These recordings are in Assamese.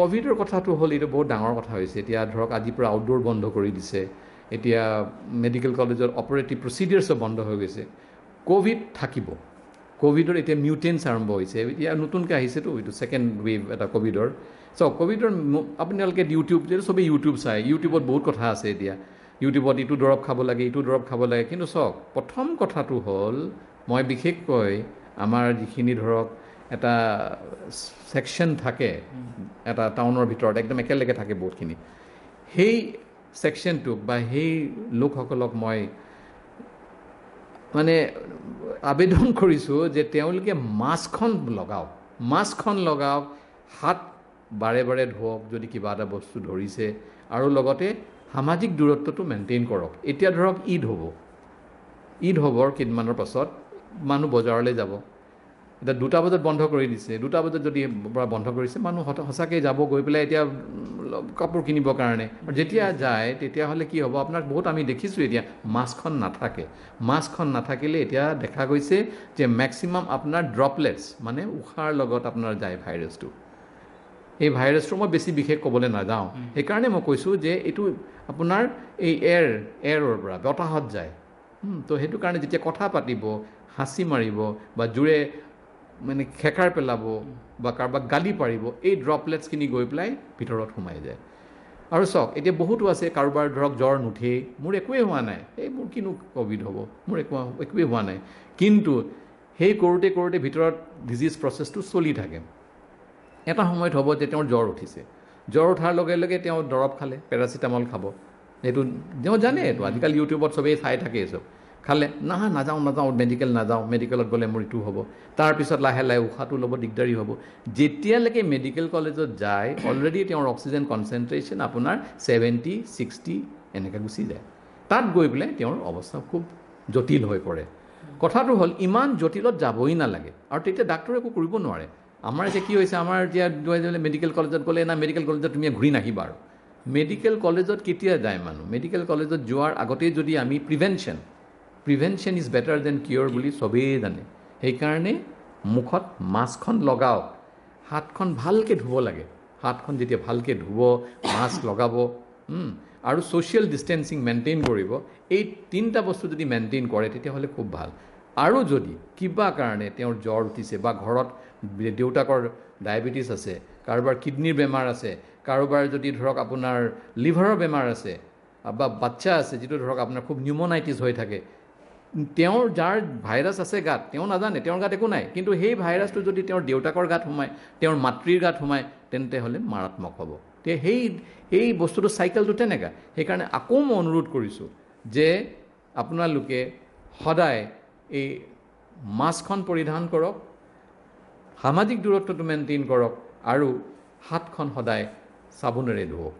ক'ভিডৰ কথাটো হ'ল এইটো বহুত ডাঙৰ কথা হৈছে এতিয়া ধৰক আজিৰ পৰা আউটডোৰ বন্ধ কৰি দিছে এতিয়া মেডিকেল কলেজত অপাৰেটিভ প্ৰচিডিয়াৰ্ছো বন্ধ হৈ গৈছে ক'ভিড থাকিব ক'ভিডৰ এতিয়া মিউটেঞ্চ আৰম্ভ হৈছে এতিয়া নতুনকৈ আহিছেতো এইটো ছেকেণ্ড ৱেভ এটা ক'ভিডৰ চাওক ক'ভিডৰ আপোনালোকে ইউটিউব যিহেতু চবেই ইউটিউব চাই ইউটিউবত বহুত কথা আছে এতিয়া ইউটিউবত ইটো দৰৱ খাব লাগে ইটো দৰৱ খাব লাগে কিন্তু চাওক প্ৰথম কথাটো হ'ল মই বিশেষকৈ আমাৰ যিখিনি ধৰক এটা ছেকশ্যন থাকে এটা টাউনৰ ভিতৰত একদম একেলগে থাকে বহুতখিনি সেই ছেকশ্যনটোক বা সেই লোকসকলক মই মানে আবেদন কৰিছোঁ যে তেওঁলোকে মাস্কখন লগাওক মাস্কখন লগাওক হাত বাৰে বাৰে ধোৱক যদি কিবা এটা বস্তু ধৰিছে আৰু লগতে সামাজিক দূৰত্বটো মেইনটেইন কৰক এতিয়া ধৰক ঈদ হ'ব ঈদ হ'বৰ কেইদিনমানৰ পাছত মানুহ বজাৰলৈ যাব এতিয়া দুটা বজাত বন্ধ কৰি দিছে দুটা বজাত যদি বন্ধ কৰিছে মানুহ সঁচাকৈ যাব গৈ পেলাই এতিয়া কাপোৰ কিনিবৰ কাৰণে যেতিয়া যায় তেতিয়াহ'লে কি হ'ব আপোনাক বহুত আমি দেখিছোঁ এতিয়া মাস্কখন নাথাকে মাস্কখন নাথাকিলে এতিয়া দেখা গৈছে যে মেক্সিমাম আপোনাৰ ড্ৰপলেটছ মানে উশাৰ লগত আপোনাৰ যায় ভাইৰাছটো এই ভাইৰাছটো মই বেছি বিশেষ ক'বলৈ নাযাওঁ সেইকাৰণে মই কৈছোঁ যে এইটো আপোনাৰ এই এয়াৰ এয়াৰৰ পৰা বতাহত যায় ত' সেইটো কাৰণে যেতিয়া কথা পাতিব হাঁচি মাৰিব বা জোৰে মানে খেকাৰ পেলাব বা কাৰোবাক গালি পাৰিব এই ড্ৰপলেটছখিনি গৈ পেলাই ভিতৰত সোমাই যায় আৰু চাওক এতিয়া বহুতো আছে কাৰোবাৰ ধৰক জ্বৰ নুঠেই মোৰ একোৱেই হোৱা নাই এই মোৰ কিনো ক'ভিড হ'ব মোৰ একো একোৱেই হোৱা নাই কিন্তু সেই কৰোঁতে কৰোঁতে ভিতৰত ডিজিজ প্ৰচেছটো চলি থাকে এটা সময়ত হ'ব যে তেওঁৰ জ্বৰ উঠিছে জ্বৰ উঠাৰ লগে লগে তেওঁ দৰৱ খালে পেৰাচিটামল খাব সেইটো তেওঁ জানে এইটো আজিকালি ইউটিউবত চবেই চাই থাকেই চব খালে নাহা নাযাওঁ নাযাওঁ মেডিকেল নাযাওঁ মেডিকেলত গ'লে মৃত্যু হ'ব তাৰপিছত লাহে লাহে উশাহটো ল'ব দিগদাৰী হ'ব যেতিয়ালৈকে মেডিকেল কলেজত যায় অলৰেডি তেওঁৰ অক্সিজেন কনচেনট্ৰেশ্যন আপোনাৰ ছেভেণ্টি ছিক্সটি এনেকৈ গুচি যায় তাত গৈ পেলাই তেওঁৰ অৱস্থা খুব জটিল হৈ পৰে কথাটো হ'ল ইমান জটিলত যাবই নালাগে আৰু তেতিয়া ডাক্তৰে একো কৰিব নোৱাৰে আমাৰ এতিয়া কি হৈছে আমাৰ এতিয়া মেডিকেল কলেজত গ'লে এনে মেডিকেল কলেজত তুমি ঘূৰি নাহিবা আৰু মেডিকেল কলেজত কেতিয়া যায় মানুহ মেডিকেল কলেজত যোৱাৰ আগতেই যদি আমি prevention prevention is better than cure বুলি চবেই জানে সেইকাৰণে মুখত মাস্কখন লগাওক হাতখন ভালকৈ ধুব লাগে হাতখন যেতিয়া ভালকৈ ধুব মাস্ক লগাব আৰু ছ'চিয়েল ডিষ্টেঞ্চিং মেইনটেইন কৰিব এই তিনিটা বস্তু যদি মেইনটেইন কৰে তেতিয়াহ'লে খুব ভাল আৰু যদি কিবা কাৰণে তেওঁৰ জ্বৰ উঠিছে বা ঘৰত দেউতাকৰ ডায়েবেটিছ আছে কাৰোবাৰ কিডনীৰ বেমাৰ আছে কাৰোবাৰ যদি ধৰক আপোনাৰ লিভাৰৰ বেমাৰ আছে বা বাচ্চা আছে যিটো ধৰক আপোনাৰ খুব নিউমনাইটিছ হৈ থাকে তেওঁৰ যাৰ ভাইৰাছ আছে গাত তেওঁ নাজানে তেওঁৰ গাত একো নাই কিন্তু সেই ভাইৰাছটো যদি তেওঁৰ দেউতাকৰ গাত সোমায় তেওঁৰ মাতৃৰ গাত সোমায় হ'লে মাৰাত্মক হ'ব তে সেই এই বস্তুটো চাইকেলটো তেনেকুৱা সেইকাৰণে আকৌ মই অনুৰোধ কৰিছোঁ যে আপোনালোকে সদায় এই মাস্কখন পৰিধান কৰক সামাজিক দূৰত্বটো মেইনটেইন কৰক আৰু হাতখন সদায় চাবোনেৰে ধুৱক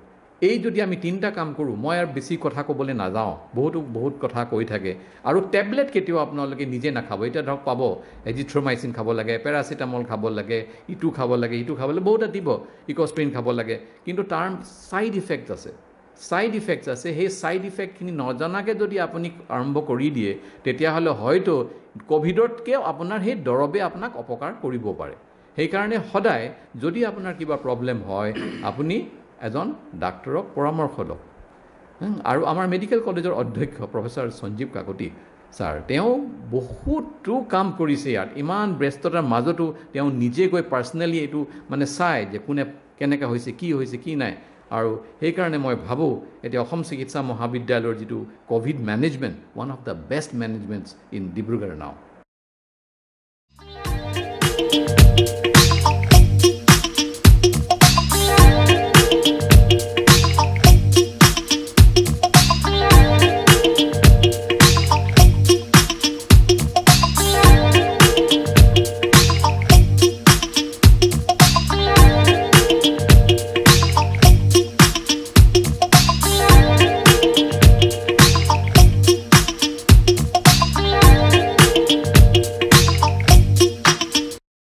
এই যদি আমি তিনিটা কাম কৰোঁ মই আৰু বেছি কথা ক'বলৈ নাযাওঁ বহুতো বহুত কথা কৈ থাকে আৰু টেবলেট কেতিয়াও আপোনালোকে নিজে নাখাব এতিয়া ধৰক পাব এজিথ্ৰমাইচিন খাব লাগে পেৰাচিটামল খাব লাগে ইটো খাব লাগে ইটো খাব লাগে বহুতে দিব ইক'স্প্ৰিন খাব লাগে কিন্তু তাৰ ছাইড ইফেক্ট আছে ছাইড ইফেক্ট আছে সেই ছাইড ইফেক্টখিনি নজনাকৈ যদি আপুনি আৰম্ভ কৰি দিয়ে তেতিয়াহ'লে হয়তো ক'ভিডতকৈও আপোনাৰ সেই দৰৱে আপোনাক অপকাৰ কৰিব পাৰে সেইকাৰণে সদায় যদি আপোনাৰ কিবা প্ৰব্লেম হয় আপুনি এজন ডাক্তৰক পৰামৰ্শ লওক আৰু আমাৰ মেডিকেল কলেজৰ অধ্যক্ষ প্ৰফেচাৰ সঞ্জীৱ কাকতি ছাৰ তেওঁ বহুতো কাম কৰিছে ইয়াত ইমান ব্যস্ততাৰ মাজতো তেওঁ নিজে গৈ পাৰ্চনেলি এইটো মানে চায় যে কোনে কেনেকৈ হৈছে কি হৈছে কি নাই আৰু সেইকাৰণে মই ভাবোঁ এতিয়া অসম চিকিৎসা মহাবিদ্যালয়ৰ যিটো covid management one of the best managements in Dibrugarh নাও